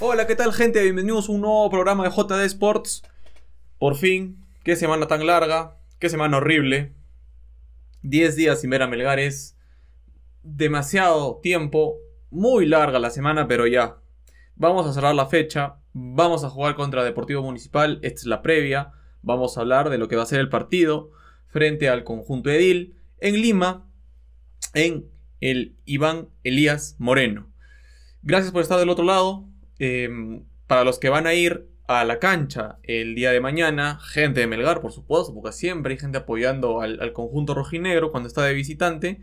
Hola, ¿qué tal gente? Bienvenidos a un nuevo programa de JD Sports. Por fin, qué semana tan larga, qué semana horrible. Diez días sin ver a Melgares. demasiado tiempo, muy larga la semana, pero ya. Vamos a cerrar la fecha, vamos a jugar contra Deportivo Municipal, esta es la previa, vamos a hablar de lo que va a ser el partido frente al conjunto Edil en Lima, en el Iván Elías Moreno. Gracias por estar del otro lado. Em, para los que van a ir a la cancha el día de mañana, gente de Melgar, por supuesto, porque siempre hay gente apoyando al, al conjunto rojinegro cuando está de visitante.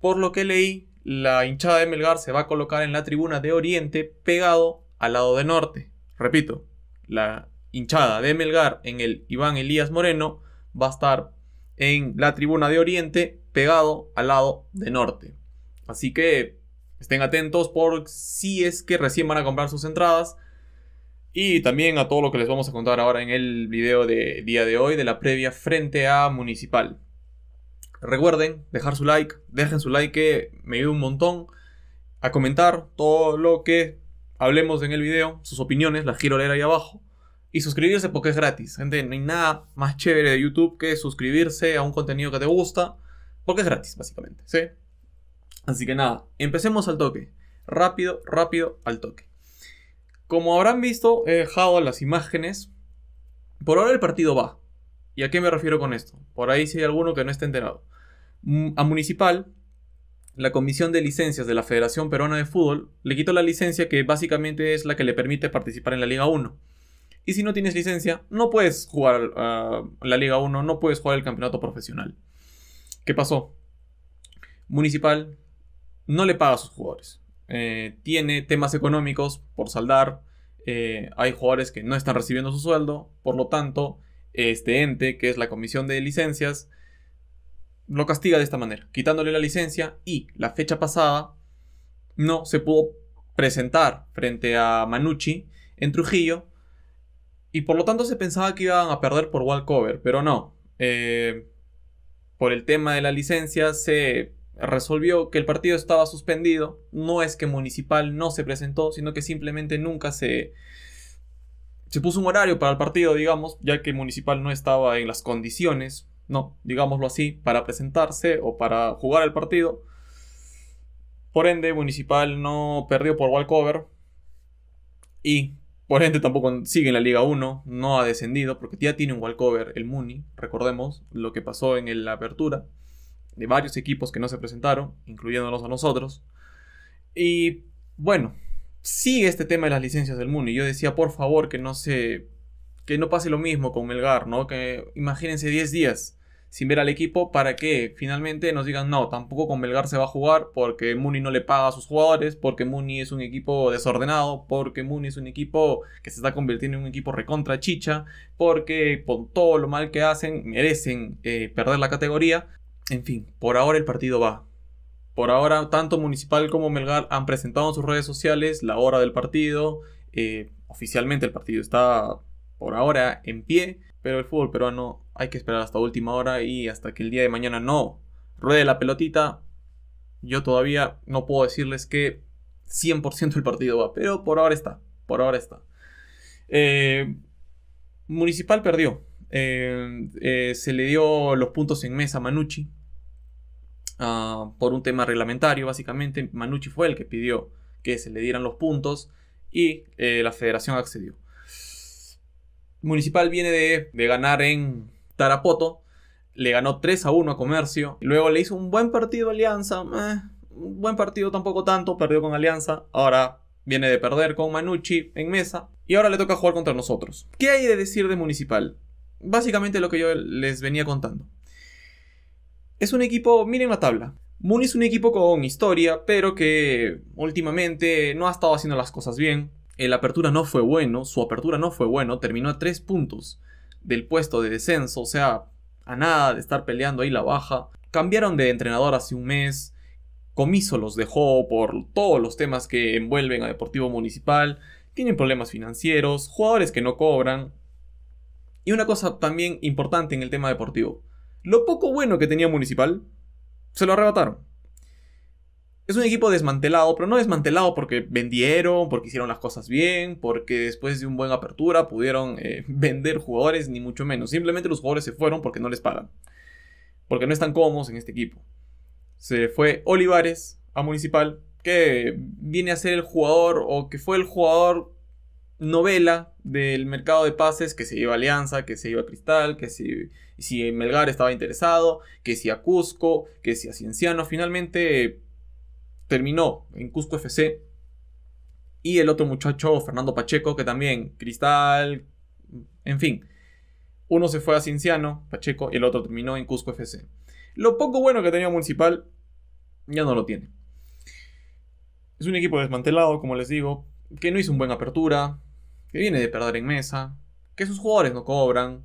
Por lo que leí, la hinchada de Melgar se va a colocar en la tribuna de Oriente pegado al lado de Norte. Repito, la hinchada de Melgar en el Iván Elías Moreno va a estar en la tribuna de Oriente pegado al lado de Norte. Así que Estén atentos por si es que recién van a comprar sus entradas. Y también a todo lo que les vamos a contar ahora en el video de día de hoy de la previa frente a Municipal. Recuerden dejar su like, dejen su like que me ayuda un montón a comentar todo lo que hablemos en el video, sus opiniones, las quiero leer ahí abajo. Y suscribirse porque es gratis. Gente, no hay nada más chévere de YouTube que suscribirse a un contenido que te gusta porque es gratis, básicamente. ¿sí? Así que nada, empecemos al toque. Rápido, rápido, al toque. Como habrán visto, he dejado las imágenes. Por ahora el partido va. ¿Y a qué me refiero con esto? Por ahí si hay alguno que no esté enterado. Mm, a Municipal, la Comisión de Licencias de la Federación Peruana de Fútbol le quitó la licencia que básicamente es la que le permite participar en la Liga 1. Y si no tienes licencia, no puedes jugar ah, la Liga 1, no puedes jugar el campeonato profesional. ¿Qué pasó? Municipal no le paga a sus jugadores. Eh, tiene temas económicos por saldar. Eh, hay jugadores que no están recibiendo su sueldo. Por lo tanto, este ente, que es la comisión de licencias, lo castiga de esta manera, quitándole la licencia y la fecha pasada no se pudo presentar frente a Manucci en Trujillo y por lo tanto se pensaba que iban a perder por cover. pero no. Eh, por el tema de la licencia se resolvió que el partido estaba suspendido. No es que Municipal no se presentó, sino que simplemente nunca se, se puso un horario para el partido, digamos, ya que Municipal no estaba en las condiciones, no, digámoslo así, para presentarse o para jugar el partido. Por ende, Municipal no perdió por walkover y por ende tampoco sigue en la Liga 1, no ha descendido porque ya tiene un walkover el Muni, recordemos lo que pasó en la apertura de varios equipos que no se presentaron, incluyéndonos a nosotros. Y bueno, sigue este tema de las licencias del Muni... yo decía, por favor, que no se. que no pase lo mismo con Melgar, ¿no? Que imagínense 10 días sin ver al equipo para que finalmente nos digan no, tampoco con Melgar se va a jugar porque Muni no le paga a sus jugadores, porque Muni es un equipo desordenado, porque Muni es un equipo que se está convirtiendo en un equipo recontra chicha, porque con todo lo mal que hacen merecen eh, perder la categoría. En fin, por ahora el partido va. Por ahora, tanto Municipal como Melgar han presentado en sus redes sociales la hora del partido. Eh, oficialmente el partido está por ahora en pie, pero el fútbol peruano hay que esperar hasta última hora y hasta que el día de mañana no ruede la pelotita. Yo todavía no puedo decirles que 100% el partido va, pero por ahora está, por ahora está. Eh, Municipal perdió, eh, se le dio los puntos en mesa a Manucci, Ah, por un tema reglamentario, básicamente. Manucci fue el que pidió que se le dieran los puntos y eh, la federación accedió. Municipal viene de, ganar en Tarapoto, le ganó 3 a 1 a Comercio, luego le hizo un buen partido a Alianza, eh, un buen partido tampoco tanto, perdió con Alianza, ahora viene de perder con Manucci en mesa y ahora le toca jugar contra nosotros. ¿Qué hay de decir de Municipal? Básicamente lo que yo les venía contando. Es un equipo, miren la tabla. Muni es un equipo con historia, pero que últimamente no ha estado haciendo las cosas bien. El apertura no fue bueno, su apertura no fue bueno, terminó a tres puntos del puesto de descenso, o sea, a nada de estar peleando ahí la baja. Cambiaron de entrenador hace un mes, Comiso los dejó por todos los temas que envuelven a Deportivo Municipal, tienen problemas financieros, jugadores que no cobran. Y una cosa también importante en el tema deportivo, lo poco bueno que tenía Municipal, se lo arrebataron. Es un equipo desmantelado, pero no desmantelado porque vendieron, porque hicieron las cosas bien, porque después de un buen apertura pudieron eh, vender jugadores, ni mucho menos. Simplemente los jugadores se fueron porque no les pagan. Porque no están cómodos en este equipo. Se fue Olivares a Municipal, que viene a ser el jugador o que fue el jugador novela del mercado de pases que se iba Alianza, que se iba a Cristal, que se si Melgar estaba interesado, que si a Cusco, que si a Cienciano. Finalmente terminó en Cusco FC. Y el otro muchacho, Fernando Pacheco, que también, Cristal, en fin. Uno se fue a Cienciano, Pacheco, y el otro terminó en Cusco FC. Lo poco bueno que tenía Municipal ya no lo tiene. Es un equipo desmantelado, como les digo, que no hizo un buen apertura, que viene de perder en mesa, que sus jugadores no cobran,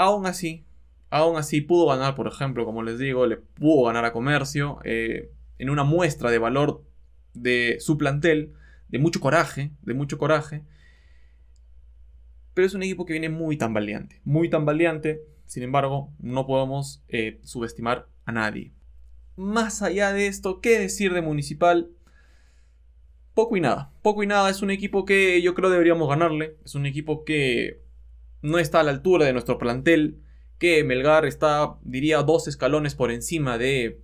Aún así, aún así pudo ganar, por ejemplo, como les digo, le pudo ganar a Comercio eh, en una muestra de valor de su plantel, de mucho coraje, de mucho coraje. Pero es un equipo que viene muy tan tambaleante, muy tan tambaleante. Sin embargo, no podemos eh, subestimar a nadie. Más allá de esto, ¿qué decir de Municipal? Poco y nada. Poco y nada. Es un equipo que yo creo deberíamos ganarle. Es un equipo que no está a la altura de nuestro plantel, que Melgar está, diría, dos escalones por encima de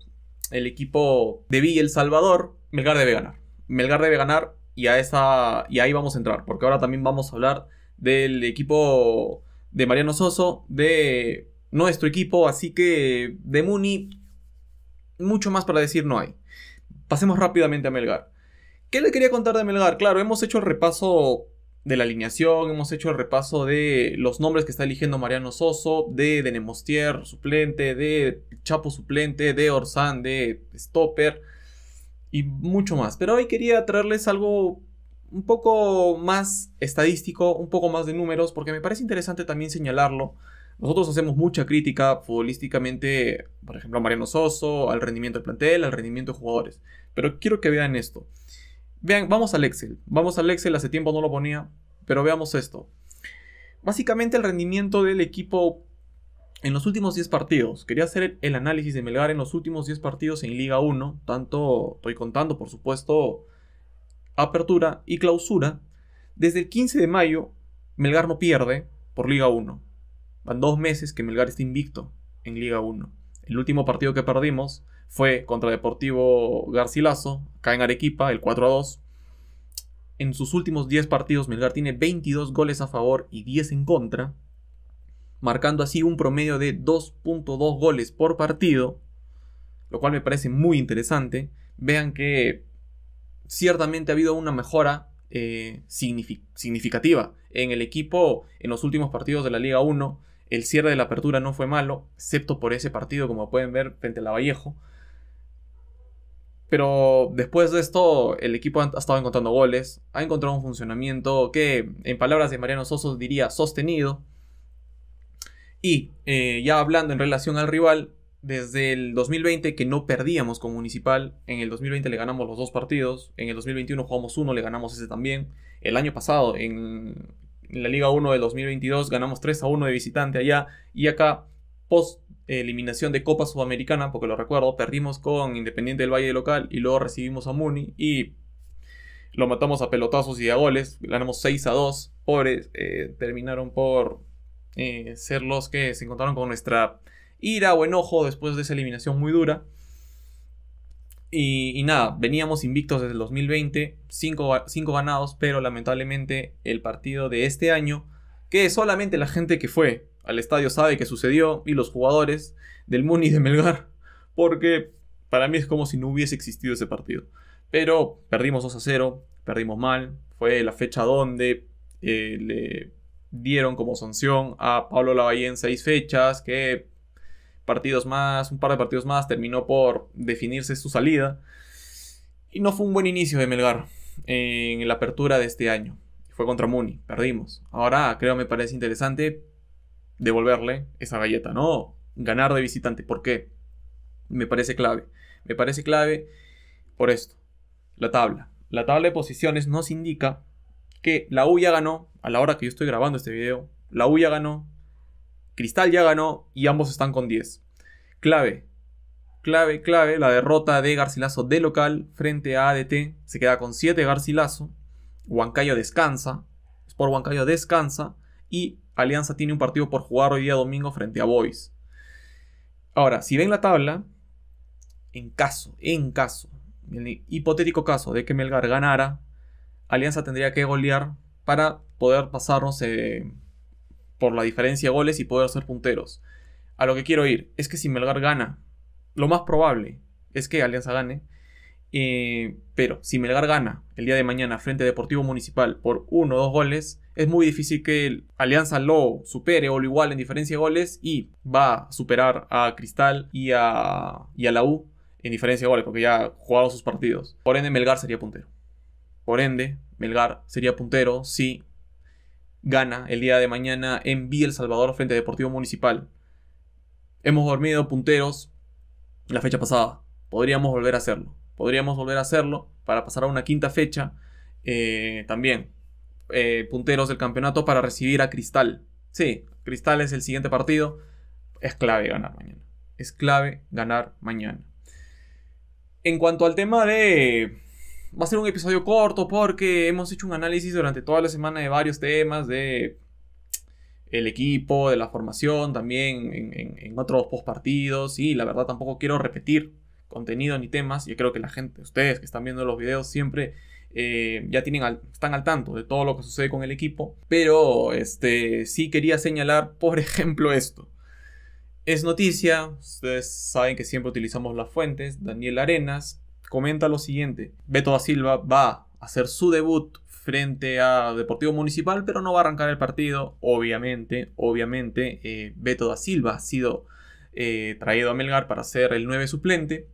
el equipo de Villa El Salvador, Melgar debe ganar. Melgar debe ganar y, a esa, y ahí vamos a entrar, porque ahora también vamos a hablar del equipo de Mariano Soso, de nuestro equipo, así que de Muni mucho más para decir no hay. Pasemos rápidamente a Melgar. ¿Qué le quería contar de Melgar? Claro, hemos hecho el repaso de la alineación, hemos hecho el repaso de los nombres que está eligiendo Mariano Soso, de Denemostier suplente, de Chapo suplente, de Orsán, de Stopper y mucho más. Pero hoy quería traerles algo un poco más estadístico, un poco más de números, porque me parece interesante también señalarlo. Nosotros hacemos mucha crítica futbolísticamente, por ejemplo, a Mariano Soso, al rendimiento del plantel, al rendimiento de jugadores. Pero quiero que vean esto. Vean, vamos al Excel. Vamos al Excel, hace tiempo no lo ponía, pero veamos esto. Básicamente el rendimiento del equipo en los últimos 10 partidos. Quería hacer el análisis de Melgar en los últimos 10 partidos en Liga 1. Tanto estoy contando, por supuesto, apertura y clausura. Desde el 15 de mayo, Melgar no pierde por Liga 1. Van dos meses que Melgar está invicto en Liga 1. El último partido que perdimos fue contra Deportivo Garcilaso, caen en Arequipa, el 4 a 2. En sus últimos 10 partidos, Melgar tiene 22 goles a favor y 10 en contra, marcando así un promedio de 2.2 goles por partido, lo cual me parece muy interesante. Vean que ciertamente ha habido una mejora eh, significativa en el equipo en los últimos partidos de la Liga 1. El cierre de la apertura no fue malo, excepto por ese partido, como pueden ver, frente a la Vallejo pero después de esto, el equipo ha estado encontrando goles, ha encontrado un funcionamiento que, en palabras de Mariano Soso diría sostenido. Y eh, ya hablando en relación al rival, desde el 2020 que no perdíamos con Municipal, en el 2020 le ganamos los dos partidos, en el 2021 jugamos uno, le ganamos ese también. El año pasado, en la Liga 1 del 2022, ganamos 3 a 1 de visitante allá y acá, post eliminación de Copa Sudamericana, porque lo recuerdo, perdimos con Independiente del Valle local y luego recibimos a Muni y lo matamos a pelotazos y a goles, ganamos 6 a 2, pobres, eh, terminaron por eh, ser los que se encontraron con nuestra ira o enojo después de esa eliminación muy dura. Y, y nada, veníamos invictos desde el 2020, 5 ganados, pero lamentablemente el partido de este año, que solamente la gente que fue al estadio sabe que sucedió y los jugadores del Muni y de Melgar, porque para mí es como si no hubiese existido ese partido. Pero perdimos 2 a 0, perdimos mal, fue la fecha donde eh, le dieron como sanción a Pablo en seis fechas, que partidos más, un par de partidos más, terminó por definirse su salida. Y no fue un buen inicio de Melgar eh, en la apertura de este año. Fue contra Muni, perdimos. Ahora creo me parece interesante devolverle esa galleta, no ganar de visitante. ¿Por qué? Me parece clave. Me parece clave por esto. La tabla. La tabla de posiciones nos indica que la U ya ganó, a la hora que yo estoy grabando este video, la U ya ganó, Cristal ya ganó y ambos están con 10. Clave, clave, clave, la derrota de Garcilaso de local frente a ADT. Se queda con 7 Garcilaso. Huancayo descansa. por Huancayo descansa. Y Alianza tiene un partido por jugar hoy día domingo frente a Boys. Ahora, si ven la tabla, en caso, en caso, en el hipotético caso de que Melgar ganara, Alianza tendría que golear para poder pasarnos eh, por la diferencia de goles y poder ser punteros. A lo que quiero ir es que si Melgar gana, lo más probable es que Alianza gane, eh, pero si Melgar gana el día de mañana frente a Deportivo Municipal por uno o dos goles, es muy difícil que Alianza lo supere o lo igual en diferencia de goles y va a superar a Cristal y a, y la U en diferencia de goles porque ya ha jugado sus partidos. Por ende, Melgar sería puntero. Por ende, Melgar sería puntero si gana el día de mañana en Villa El Salvador frente a Deportivo Municipal. Hemos dormido punteros la fecha pasada. Podríamos volver a hacerlo podríamos volver a hacerlo para pasar a una quinta fecha. Eh, también eh, punteros del campeonato para recibir a Cristal. Sí, Cristal es el siguiente partido. Es clave ganar mañana. Es clave ganar mañana. En cuanto al tema de... Va a ser un episodio corto porque hemos hecho un análisis durante toda la semana de varios temas, de el equipo, de la formación, también en, en, en otros postpartidos. Y la verdad tampoco quiero repetir contenido ni temas, y creo que la gente, ustedes que están viendo los videos siempre eh, ya tienen están al tanto de todo lo que sucede con el equipo, pero este, sí quería señalar, por ejemplo, esto. Es noticia, ustedes saben que siempre utilizamos las fuentes, Daniel Arenas comenta lo siguiente, Beto da Silva va a hacer su debut frente a Deportivo Municipal, pero no va a arrancar el partido, obviamente, obviamente, eh, Beto da Silva ha sido eh, traído a Melgar para ser el 9 suplente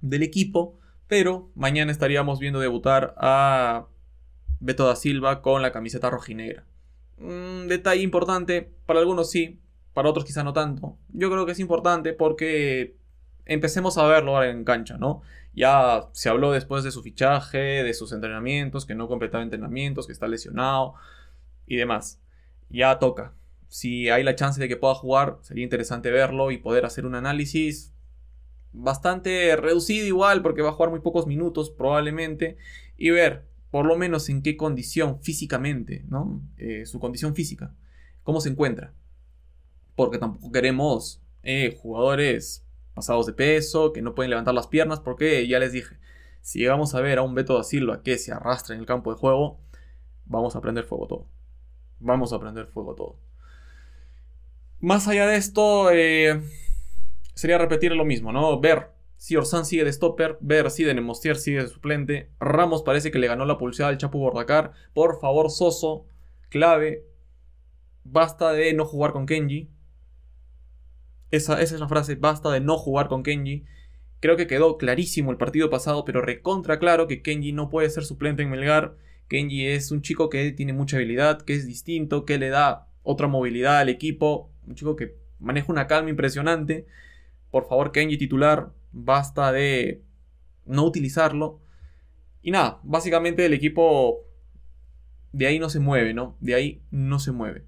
del equipo. Pero mañana estaríamos viendo debutar a Beto da Silva con la camiseta rojinegra. Un detalle importante, para algunos sí, para otros quizá no tanto. Yo creo que es importante porque empecemos a verlo ahora en cancha, ¿no? Ya se habló después de su fichaje, de sus entrenamientos, que no completaba entrenamientos, que está lesionado y demás. Ya toca, si hay la chance de que pueda jugar, sería interesante verlo y poder hacer un análisis bastante reducido igual, porque va a jugar muy pocos minutos probablemente, y ver por lo menos en qué condición físicamente, ¿no? Eh, su condición física, cómo se encuentra. Porque tampoco queremos eh, jugadores pasados de peso, que no pueden levantar las piernas, porque ya les dije, si llegamos a ver a un Beto da a que se arrastra en el campo de juego, vamos a prender fuego todo. Vamos a prender fuego todo. Más allá de esto, eh, sería repetir lo mismo, ¿no? Ver si Orsan sigue de stopper, ver si de Denemostier sigue de suplente. Ramos parece que le ganó la pulsada al Chapu Bordacar. Por favor, Soso, clave. Basta de no jugar con Kenji. Esa, esa es la frase, basta de no jugar con Kenji. Creo que quedó clarísimo el partido pasado, pero recontra claro que Kenji no puede ser suplente en Melgar. Kenji es un chico que tiene mucha habilidad, que es distinto, que le da otra movilidad al equipo. Un chico que maneja una calma impresionante. Por favor, Kenji titular, basta de no utilizarlo. Y nada, básicamente el equipo de ahí no se mueve, ¿no? De ahí no se mueve.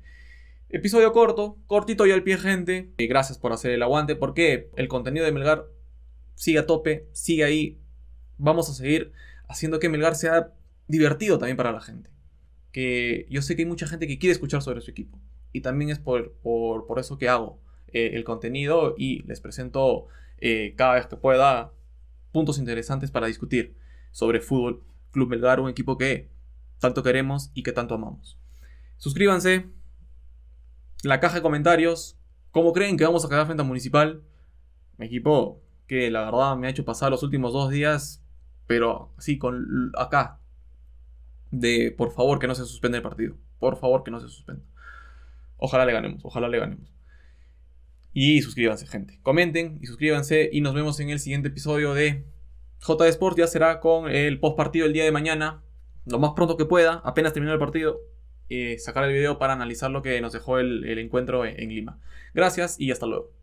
Episodio corto, cortito y al pie, gente. Y eh, gracias por hacer el aguante, porque el contenido de Melgar sigue a tope, sigue ahí. Vamos a seguir haciendo que Melgar sea divertido también para la gente que yo sé que hay mucha gente que quiere escuchar sobre su equipo. Y también es por, por, eso que hago eh, el contenido y les presento eh, cada vez que pueda puntos interesantes para discutir sobre fútbol, Club Melgar, un equipo que tanto queremos y que tanto amamos. Suscríbanse, la caja de comentarios, cómo creen que vamos a quedar frente a Municipal, mi equipo que la verdad me ha hecho pasar los últimos dos días, pero sí, con, acá, de por favor que no se suspenda el partido, por favor que no se suspenda. Ojalá le ganemos, ojalá le ganemos. Y suscríbanse, gente. Comenten y suscríbanse. Y nos vemos en el siguiente episodio de JD Sport. Ya será con el post partido el día de mañana. Lo más pronto que pueda, apenas terminó el partido, eh, sacar el video para analizar lo que nos dejó el, encuentro en Lima. Gracias y hasta luego.